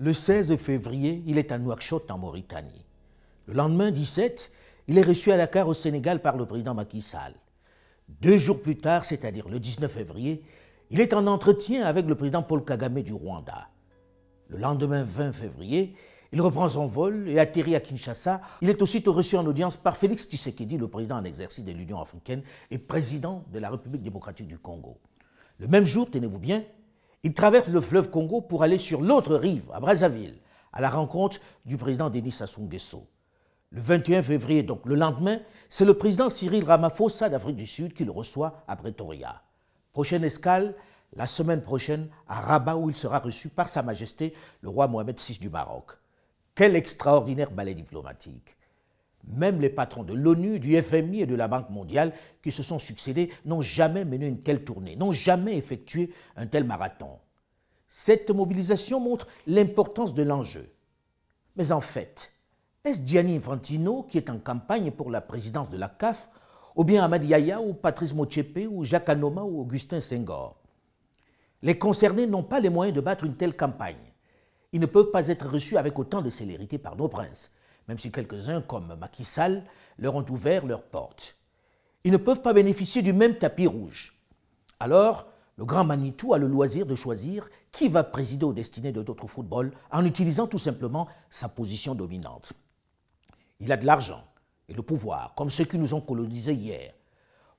Le 16 février, il est à Nouakchott, en Mauritanie. Le lendemain 17, il est reçu à Dakar, au Sénégal, par le président Macky Sall. Deux jours plus tard, c'est-à-dire le 19 février, il est en entretien avec le président Paul Kagame du Rwanda. Le lendemain 20 février, il reprend son vol et atterrit à Kinshasa. Il est aussitôt reçu en audience par Félix Tshisekedi, le président en exercice de l'Union africaine et président de la République démocratique du Congo. Le même jour, tenez-vous bien, il traverse le fleuve Congo pour aller sur l'autre rive, à Brazzaville, à la rencontre du président Denis Sassou Nguesso. Le 21 février, donc le lendemain, c'est le président Cyril Ramaphosa d'Afrique du Sud qui le reçoit à Pretoria. Prochaine escale, la semaine prochaine, à Rabat, où il sera reçu par Sa Majesté le roi Mohamed VI du Maroc. Quel extraordinaire ballet diplomatique même les patrons de l'ONU, du FMI et de la Banque mondiale qui se sont succédés n'ont jamais mené une telle tournée, n'ont jamais effectué un tel marathon. Cette mobilisation montre l'importance de l'enjeu. Mais en fait, est-ce Gianni Infantino qui est en campagne pour la présidence de la CAF, ou bien Ahmad Yahya, ou Patrice Mochepe, ou Jacques Anoma, ou Augustin Senghor Les concernés n'ont pas les moyens de battre une telle campagne. Ils ne peuvent pas être reçus avec autant de célérité par nos princes même si quelques-uns, comme Macky Sall, leur ont ouvert leurs portes. Ils ne peuvent pas bénéficier du même tapis rouge. Alors, le grand Manitou a le loisir de choisir qui va présider aux destinées de notre football en utilisant tout simplement sa position dominante. Il a de l'argent et le pouvoir, comme ceux qui nous ont colonisés hier.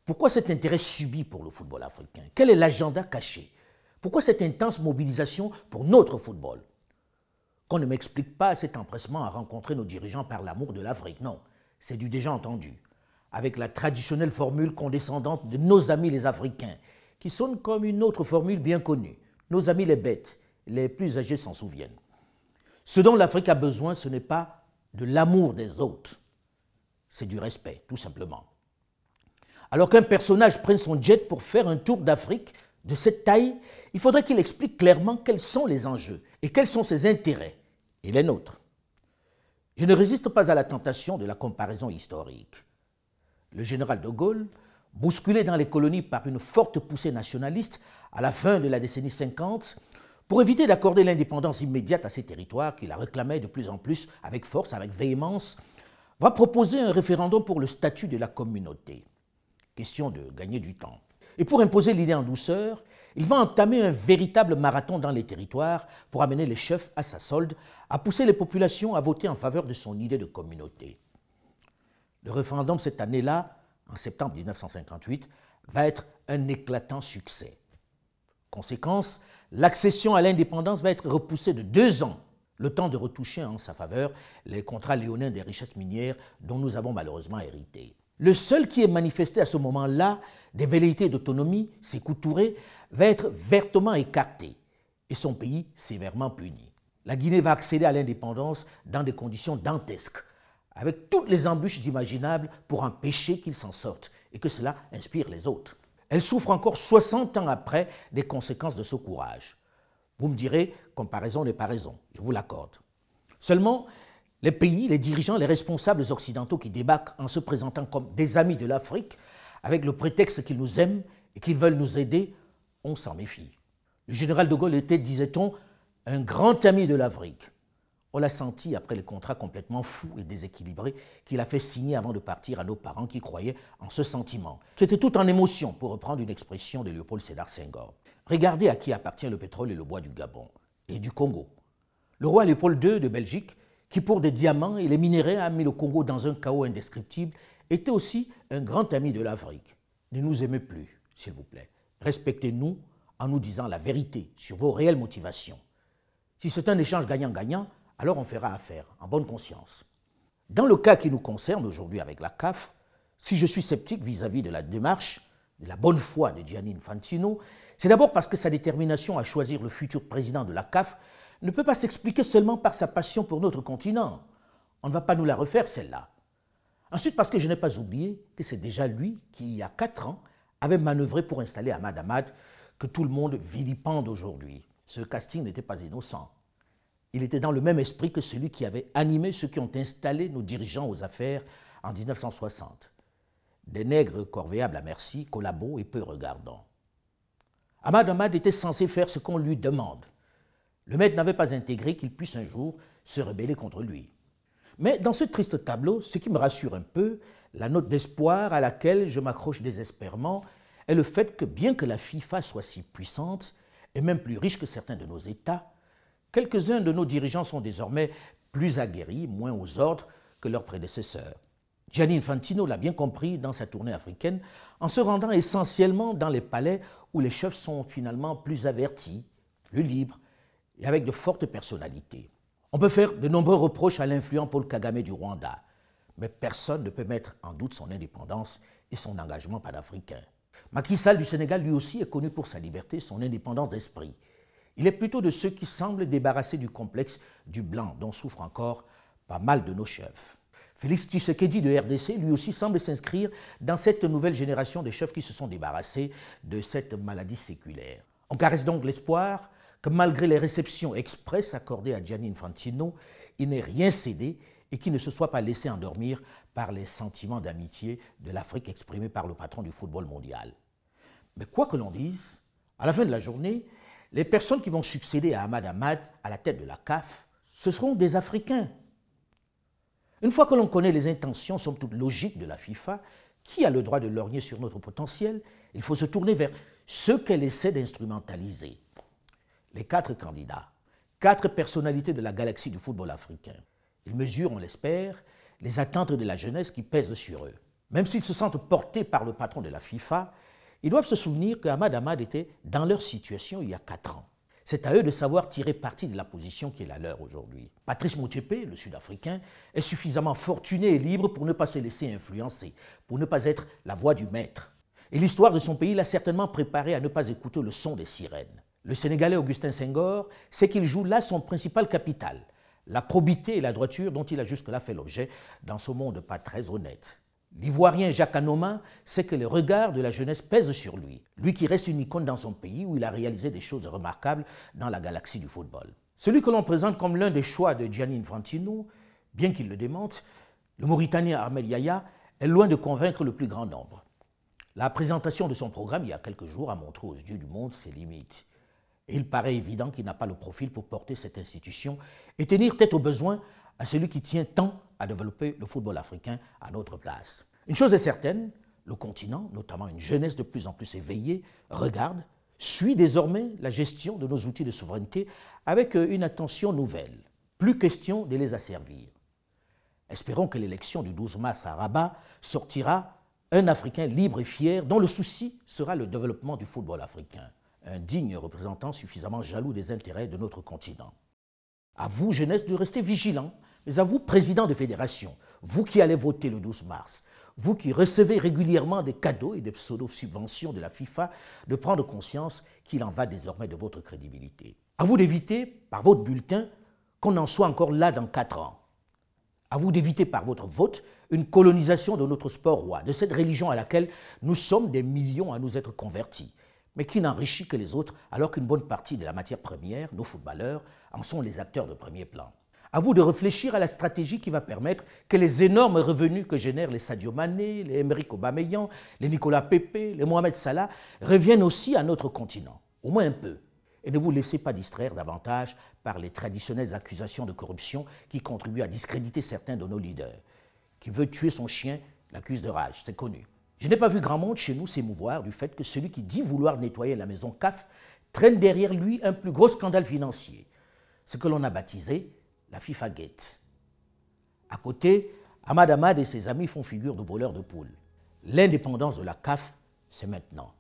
Pourquoi cet intérêt subi pour le football africain Quel est l'agenda caché Pourquoi cette intense mobilisation pour notre football qu'on ne m'explique pas cet empressement à rencontrer nos dirigeants par l'amour de l'Afrique, non, c'est du déjà entendu. Avec la traditionnelle formule condescendante de nos amis les Africains, qui sonne comme une autre formule bien connue. Nos amis les bêtes, les plus âgés s'en souviennent. Ce dont l'Afrique a besoin, ce n'est pas de l'amour des autres, c'est du respect, tout simplement. Alors qu'un personnage prenne son jet pour faire un tour d'Afrique de cette taille, il faudrait qu'il explique clairement quels sont les enjeux et quels sont ses intérêts et les nôtres. Je ne résiste pas à la tentation de la comparaison historique. Le général de Gaulle, bousculé dans les colonies par une forte poussée nationaliste à la fin de la décennie 50, pour éviter d'accorder l'indépendance immédiate à ces territoires qu'il a réclamés de plus en plus avec force, avec véhémence, va proposer un référendum pour le statut de la communauté. Question de gagner du temps. Et pour imposer l'idée en douceur, il va entamer un véritable marathon dans les territoires pour amener les chefs à sa solde, à pousser les populations à voter en faveur de son idée de communauté. Le référendum cette année-là, en septembre 1958, va être un éclatant succès. Conséquence, l'accession à l'indépendance va être repoussée de deux ans, le temps de retoucher en sa faveur les contrats léonins des richesses minières dont nous avons malheureusement hérité. Le seul qui ait manifesté à ce moment-là des velléités d'autonomie, c'est va être vertement écarté et son pays sévèrement puni. La Guinée va accéder à l'indépendance dans des conditions dantesques, avec toutes les embûches imaginables pour empêcher qu'il s'en sorte et que cela inspire les autres. Elle souffre encore 60 ans après des conséquences de ce courage. Vous me direz, comparaison n'est pas raison, je vous l'accorde. Seulement, les pays, les dirigeants, les responsables occidentaux qui débarquent en se présentant comme des amis de l'Afrique, avec le prétexte qu'ils nous aiment et qu'ils veulent nous aider, on s'en méfie. Le général de Gaulle était, disait-on, un grand ami de l'Afrique. On l'a senti après les contrat complètement fou et déséquilibré qu'il a fait signer avant de partir à nos parents qui croyaient en ce sentiment, C'était tout en émotion, pour reprendre une expression de Léopold Sédar Senghor. Regardez à qui appartient le pétrole et le bois du Gabon et du Congo. Le roi Léopold II de Belgique qui pour des diamants et les minéraux a mis le Congo dans un chaos indescriptible, était aussi un grand ami de l'Afrique. Ne nous aimez plus, s'il vous plaît. Respectez-nous en nous disant la vérité sur vos réelles motivations. Si c'est un échange gagnant-gagnant, alors on fera affaire, en bonne conscience. Dans le cas qui nous concerne aujourd'hui avec la CAF, si je suis sceptique vis-à-vis de la démarche, de la bonne foi de Gianni Infantino, c'est d'abord parce que sa détermination à choisir le futur président de la CAF ne peut pas s'expliquer seulement par sa passion pour notre continent. On ne va pas nous la refaire, celle-là. Ensuite, parce que je n'ai pas oublié que c'est déjà lui qui, il y a quatre ans, avait manœuvré pour installer Ahmad Ahmad, que tout le monde vilipende aujourd'hui. Ce casting n'était pas innocent. Il était dans le même esprit que celui qui avait animé ceux qui ont installé nos dirigeants aux affaires en 1960. Des nègres corvéables à merci, collabos et peu regardants. Ahmad Ahmad était censé faire ce qu'on lui demande. Le maître n'avait pas intégré qu'il puisse un jour se rebeller contre lui. Mais dans ce triste tableau, ce qui me rassure un peu, la note d'espoir à laquelle je m'accroche désespérément, est le fait que bien que la FIFA soit si puissante, et même plus riche que certains de nos États, quelques-uns de nos dirigeants sont désormais plus aguerris, moins aux ordres que leurs prédécesseurs. Gianni Infantino l'a bien compris dans sa tournée africaine, en se rendant essentiellement dans les palais où les chefs sont finalement plus avertis, plus libres, et avec de fortes personnalités. On peut faire de nombreux reproches à l'influent Paul Kagame du Rwanda, mais personne ne peut mettre en doute son indépendance et son engagement panafricain. Macky Sall du Sénégal lui aussi est connu pour sa liberté son indépendance d'esprit. Il est plutôt de ceux qui semblent débarrassés du complexe du blanc dont souffrent encore pas mal de nos chefs. Félix Tshisekedi de RDC, lui aussi, semble s'inscrire dans cette nouvelle génération de chefs qui se sont débarrassés de cette maladie séculaire. On caresse donc l'espoir que malgré les réceptions expresses accordées à Gianni Infantino, il n'ait rien cédé et qu'il ne se soit pas laissé endormir par les sentiments d'amitié de l'Afrique exprimés par le patron du football mondial. Mais quoi que l'on dise, à la fin de la journée, les personnes qui vont succéder à Ahmad Ahmad à la tête de la CAF, ce seront des Africains. Une fois que l'on connaît les intentions, somme toute logiques, de la FIFA, qui a le droit de lorgner sur notre potentiel Il faut se tourner vers ceux qu'elle essaie d'instrumentaliser les quatre candidats, quatre personnalités de la galaxie du football africain. Ils mesurent, on l'espère, les attentes de la jeunesse qui pèsent sur eux. Même s'ils se sentent portés par le patron de la FIFA, ils doivent se souvenir qu'Ahmad Ahmad était dans leur situation il y a quatre ans. C'est à eux de savoir tirer parti de la position qui est la leur aujourd'hui. Patrice Motepé, le Sud-Africain, est suffisamment fortuné et libre pour ne pas se laisser influencer, pour ne pas être la voix du maître. Et l'histoire de son pays l'a certainement préparé à ne pas écouter le son des sirènes le Sénégalais Augustin Senghor, sait qu'il joue là son principal capital, la probité et la droiture dont il a jusque-là fait l'objet dans ce monde pas très honnête. L'Ivoirien Jacques Anoma sait que le regard de la jeunesse pèse sur lui, lui qui reste une icône dans son pays où il a réalisé des choses remarquables dans la galaxie du football. Celui que l'on présente comme l'un des choix de Gianni Infantino, bien qu'il le démente, le Mauritanien Armel Yaya est loin de convaincre le plus grand nombre. La présentation de son programme il y a quelques jours a montré aux yeux du monde ses limites il paraît évident qu'il n'a pas le profil pour porter cette institution et tenir tête aux besoins à celui qui tient tant à développer le football africain à notre place. Une chose est certaine, le continent, notamment une jeunesse de plus en plus éveillée, regarde, suit désormais la gestion de nos outils de souveraineté avec euh, une attention nouvelle. Plus question de les asservir. Espérons que l'élection du 12 mars à Rabat sortira un Africain libre et fier dont le souci sera le développement du football africain un digne représentant suffisamment jaloux des intérêts de notre continent. À vous, jeunesse, de rester vigilant, mais à vous, président de fédération, vous qui allez voter le 12 mars, vous qui recevez régulièrement des cadeaux et des pseudo-subventions de la FIFA, de prendre conscience qu'il en va désormais de votre crédibilité. À vous d'éviter, par votre bulletin, qu'on en soit encore là dans quatre ans. À vous d'éviter, par votre vote, une colonisation de notre sport roi, de cette religion à laquelle nous sommes des millions à nous être convertis mais qui n'enrichit que les autres, alors qu'une bonne partie de la matière première, nos footballeurs, en sont les acteurs de premier plan. À vous de réfléchir à la stratégie qui va permettre que les énormes revenus que génèrent les Sadio Mané, les Émeric Aubameyang, les Nicolas Pepe, les Mohamed Salah reviennent aussi à notre continent, au moins un peu. Et ne vous laissez pas distraire davantage par les traditionnelles accusations de corruption qui contribuent à discréditer certains de nos leaders. Qui veut tuer son chien l'accuse de rage, c'est connu. Je n'ai pas vu grand monde chez nous s'émouvoir du fait que celui qui dit vouloir nettoyer la maison CAF traîne derrière lui un plus gros scandale financier, ce que l'on a baptisé la FIFA Gate. À côté, Ahmad Ahmad et ses amis font figure de voleurs de poules. L'indépendance de la CAF, c'est maintenant.